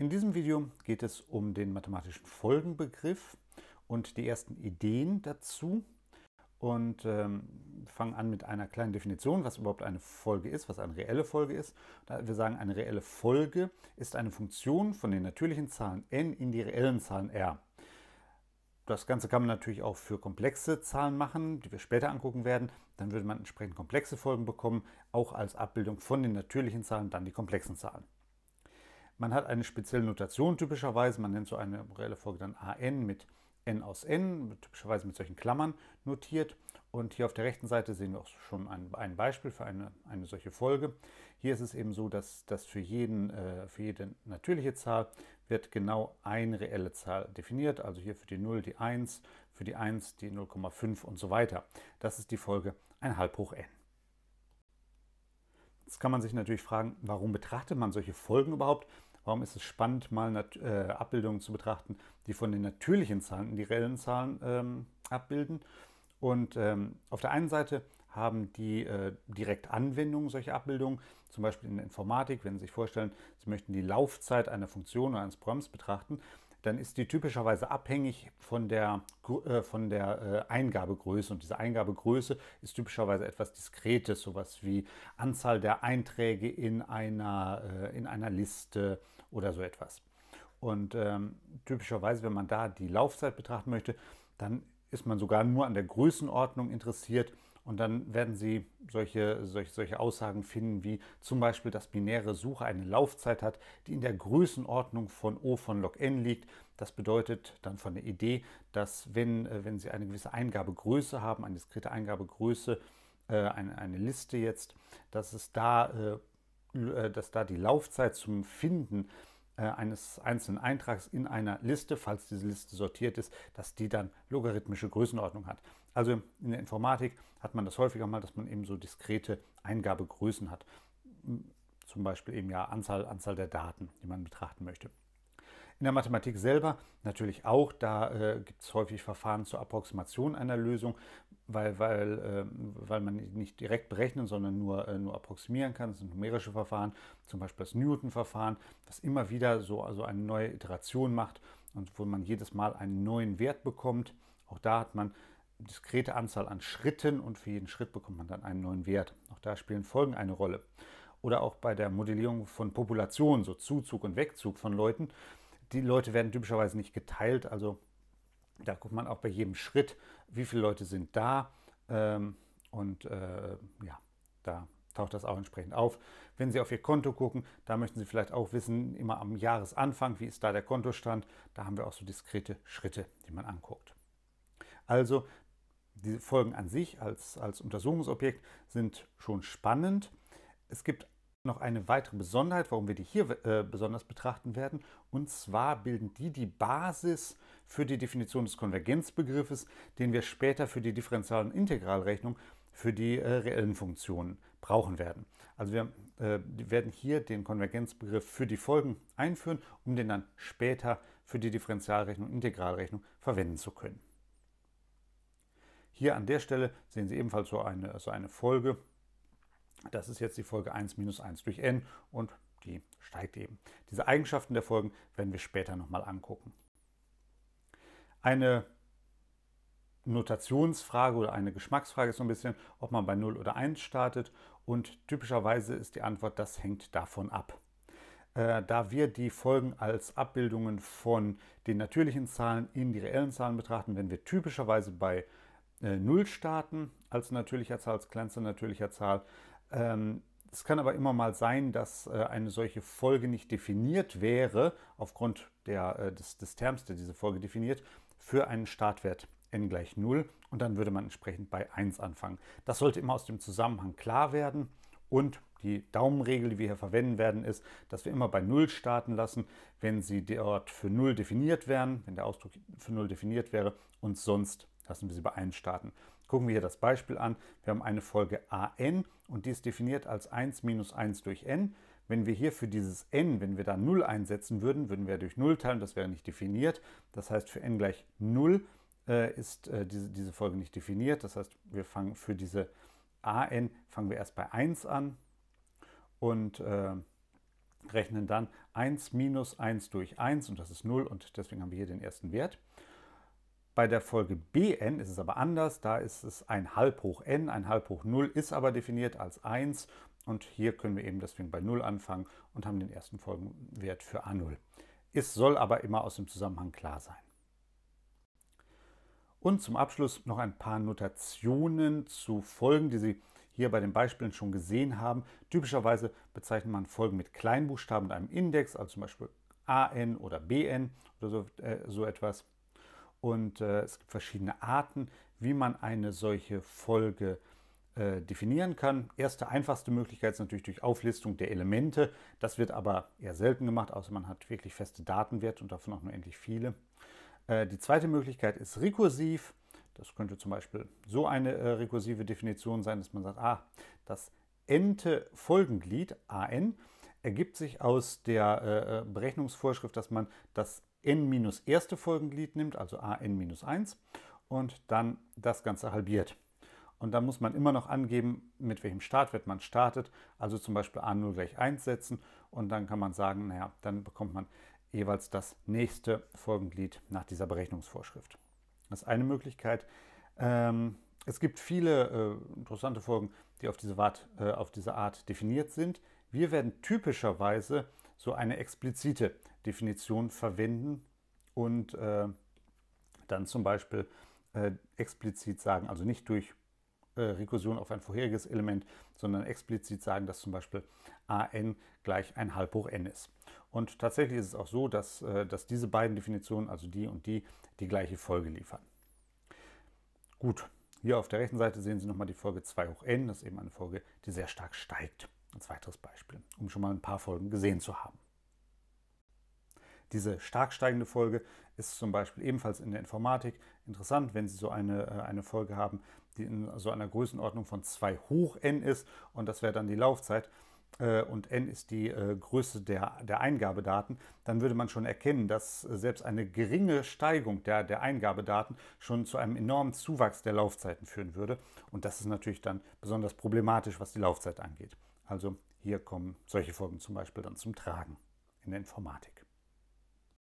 In diesem Video geht es um den mathematischen Folgenbegriff und die ersten Ideen dazu und ähm, fangen an mit einer kleinen Definition, was überhaupt eine Folge ist, was eine reelle Folge ist. wir sagen, eine reelle Folge ist eine Funktion von den natürlichen Zahlen n in die reellen Zahlen r. Das Ganze kann man natürlich auch für komplexe Zahlen machen, die wir später angucken werden. Dann würde man entsprechend komplexe Folgen bekommen, auch als Abbildung von den natürlichen Zahlen, dann die komplexen Zahlen. Man hat eine spezielle Notation typischerweise, man nennt so eine reelle Folge dann AN mit N aus N, typischerweise mit solchen Klammern notiert. Und hier auf der rechten Seite sehen wir auch schon ein, ein Beispiel für eine, eine solche Folge. Hier ist es eben so, dass, dass für, jeden, äh, für jede natürliche Zahl wird genau eine reelle Zahl definiert. Also hier für die 0 die 1, für die 1 die 0,5 und so weiter. Das ist die Folge 1 halb hoch n. Jetzt kann man sich natürlich fragen, warum betrachtet man solche Folgen überhaupt? Warum ist es spannend, mal Nat äh, Abbildungen zu betrachten, die von den natürlichen Zahlen, in die reellen Zahlen ähm, abbilden? Und ähm, auf der einen Seite haben die äh, direkt Anwendungen solcher Abbildungen, zum Beispiel in der Informatik, wenn Sie sich vorstellen, Sie möchten die Laufzeit einer Funktion oder eines Programms betrachten, dann ist die typischerweise abhängig von der, äh, von der äh, Eingabegröße. Und diese Eingabegröße ist typischerweise etwas Diskretes, sowas wie Anzahl der Einträge in einer, äh, in einer Liste oder so etwas. Und ähm, typischerweise, wenn man da die Laufzeit betrachten möchte, dann ist man sogar nur an der Größenordnung interessiert. Und dann werden Sie solche, solche, solche Aussagen finden, wie zum Beispiel, dass binäre Suche eine Laufzeit hat, die in der Größenordnung von O von log n liegt. Das bedeutet dann von der Idee, dass wenn, äh, wenn Sie eine gewisse Eingabegröße haben, eine diskrete Eingabegröße, äh, eine, eine Liste jetzt, dass es da, äh, dass da die Laufzeit zum Finden äh, äh, eines einzelnen Eintrags in einer Liste, falls diese Liste sortiert ist, dass die dann logarithmische Größenordnung hat. Also in der Informatik hat man das häufiger mal, dass man eben so diskrete Eingabegrößen hat. Zum Beispiel eben ja Anzahl, Anzahl der Daten, die man betrachten möchte. In der Mathematik selber natürlich auch, da äh, gibt es häufig Verfahren zur Approximation einer Lösung, weil, weil, äh, weil man nicht direkt berechnen, sondern nur, äh, nur approximieren kann. Das sind numerische Verfahren, zum Beispiel das Newton-Verfahren, das immer wieder so also eine neue Iteration macht und wo man jedes Mal einen neuen Wert bekommt. Auch da hat man diskrete Anzahl an Schritten und für jeden Schritt bekommt man dann einen neuen Wert. Auch da spielen Folgen eine Rolle. Oder auch bei der Modellierung von Populationen, so Zuzug und Wegzug von Leuten, die Leute werden typischerweise nicht geteilt, also da guckt man auch bei jedem Schritt, wie viele Leute sind da. Ähm, und äh, ja, da taucht das auch entsprechend auf. Wenn Sie auf Ihr Konto gucken, da möchten Sie vielleicht auch wissen, immer am Jahresanfang, wie ist da der Kontostand. Da haben wir auch so diskrete Schritte, die man anguckt. Also die Folgen an sich als, als Untersuchungsobjekt sind schon spannend. Es gibt noch eine weitere Besonderheit, warum wir die hier äh, besonders betrachten werden. Und zwar bilden die die Basis für die Definition des Konvergenzbegriffes, den wir später für die Differential- und Integralrechnung für die äh, reellen Funktionen brauchen werden. Also wir äh, werden hier den Konvergenzbegriff für die Folgen einführen, um den dann später für die Differentialrechnung und Integralrechnung verwenden zu können. Hier an der Stelle sehen Sie ebenfalls so eine, so eine Folge das ist jetzt die Folge 1 minus 1 durch n und die steigt eben. Diese Eigenschaften der Folgen werden wir später nochmal angucken. Eine Notationsfrage oder eine Geschmacksfrage ist so ein bisschen, ob man bei 0 oder 1 startet und typischerweise ist die Antwort, das hängt davon ab. Äh, da wir die Folgen als Abbildungen von den natürlichen Zahlen in die reellen Zahlen betrachten, wenn wir typischerweise bei äh, 0 starten als natürlicher Zahl, als kleinster natürlicher Zahl, ähm, es kann aber immer mal sein, dass äh, eine solche Folge nicht definiert wäre, aufgrund der, äh, des, des Terms, der diese Folge definiert, für einen Startwert n gleich 0 und dann würde man entsprechend bei 1 anfangen. Das sollte immer aus dem Zusammenhang klar werden und die Daumenregel, die wir hier verwenden werden, ist, dass wir immer bei 0 starten lassen, wenn sie dort für 0 definiert wären, wenn der Ausdruck für 0 definiert wäre und sonst lassen wir sie bei 1 starten. Gucken wir hier das Beispiel an. Wir haben eine Folge an und die ist definiert als 1 minus 1 durch n. Wenn wir hier für dieses n, wenn wir da 0 einsetzen würden, würden wir durch 0 teilen, das wäre nicht definiert. Das heißt, für n gleich 0 äh, ist äh, diese, diese Folge nicht definiert. Das heißt, wir fangen für diese an, fangen wir erst bei 1 an und äh, rechnen dann 1 minus 1 durch 1 und das ist 0 und deswegen haben wir hier den ersten Wert. Bei der Folge Bn ist es aber anders, da ist es ein halb hoch n, ein halb hoch 0 ist aber definiert als 1 und hier können wir eben deswegen bei 0 anfangen und haben den ersten Folgenwert für a0. Es soll aber immer aus dem Zusammenhang klar sein. Und zum Abschluss noch ein paar Notationen zu Folgen, die Sie hier bei den Beispielen schon gesehen haben. Typischerweise bezeichnet man Folgen mit Kleinbuchstaben und einem Index, also zum Beispiel AN oder BN oder so, äh, so etwas. Und äh, es gibt verschiedene Arten, wie man eine solche Folge äh, definieren kann. Erste einfachste Möglichkeit ist natürlich durch Auflistung der Elemente. Das wird aber eher selten gemacht, außer man hat wirklich feste Datenwerte und davon auch nur endlich viele. Äh, die zweite Möglichkeit ist rekursiv. Das könnte zum Beispiel so eine äh, rekursive Definition sein, dass man sagt, ah, das ente Folgenglied AN ergibt sich aus der äh, äh, Berechnungsvorschrift, dass man das n minus erste Folgenglied nimmt, also an minus 1, und dann das Ganze halbiert. Und dann muss man immer noch angeben, mit welchem Startwert man startet, also zum Beispiel a0 gleich 1 setzen und dann kann man sagen, naja, dann bekommt man jeweils das nächste Folgenglied nach dieser Berechnungsvorschrift. Das ist eine Möglichkeit. Ähm, es gibt viele äh, interessante Folgen, die äh, auf diese, Art definiert sind. Wir werden typischerweise so eine explizite Definition verwenden und äh, dann zum Beispiel äh, explizit sagen, also nicht durch äh, Rekursion auf ein vorheriges Element, sondern explizit sagen, dass zum Beispiel an gleich ein halb hoch n ist. Und tatsächlich ist es auch so, dass, äh, dass diese beiden Definitionen, also die und die, die gleiche Folge liefern. Gut, hier auf der rechten Seite sehen Sie nochmal die Folge 2 hoch n. Das ist eben eine Folge, die sehr stark steigt. Als weiteres Beispiel, um schon mal ein paar Folgen gesehen zu haben. Diese stark steigende Folge ist zum Beispiel ebenfalls in der Informatik interessant, wenn Sie so eine, äh, eine Folge haben, die in so einer Größenordnung von 2 hoch n ist und das wäre dann die Laufzeit äh, und n ist die äh, Größe der, der Eingabedaten, dann würde man schon erkennen, dass selbst eine geringe Steigung der, der Eingabedaten schon zu einem enormen Zuwachs der Laufzeiten führen würde. Und das ist natürlich dann besonders problematisch, was die Laufzeit angeht. Also hier kommen solche Folgen zum Beispiel dann zum Tragen in der Informatik.